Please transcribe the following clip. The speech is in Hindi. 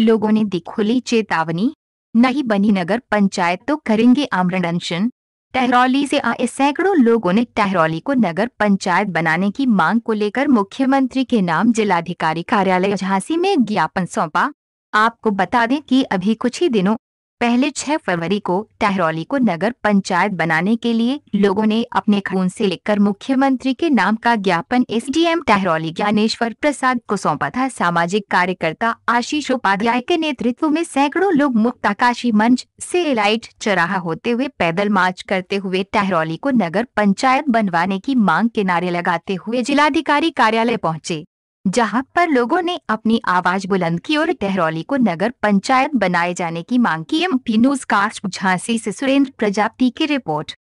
लोगों ने दी खुली चेतावनी नहीं बनी नगर पंचायत तो करेंगे आमरण अनशन टहरौली से आए सैकड़ों लोगों ने टहरौली को नगर पंचायत बनाने की मांग को लेकर मुख्यमंत्री के नाम जिलाधिकारी कार्यालय झांसी में ज्ञापन सौंपा आपको बता दें कि अभी कुछ ही दिनों पहले 6 फरवरी को टहरौली को नगर पंचायत बनाने के लिए लोगों ने अपने खून से लेकर मुख्यमंत्री के नाम का ज्ञापन एसडीएम टहरौली ज्ञानेश्वर प्रसाद को सौंपा था सामाजिक कार्यकर्ता आशीष उपाध्याय के नेतृत्व में सैकड़ों लोग मुक्ताकाशी मंच से लाइट चराहा होते हुए पैदल मार्च करते हुए टहरौली को नगर पंचायत बनवाने की मांग किनारे लगाते हुए जिलाधिकारी कार्यालय पहुँचे जहां पर लोगों ने अपनी आवाज बुलंद की और टहरौली को नगर पंचायत बनाए जाने की मांग की M P news cast Jhansi से सुरेंद्र प्रजापति की रिपोर्ट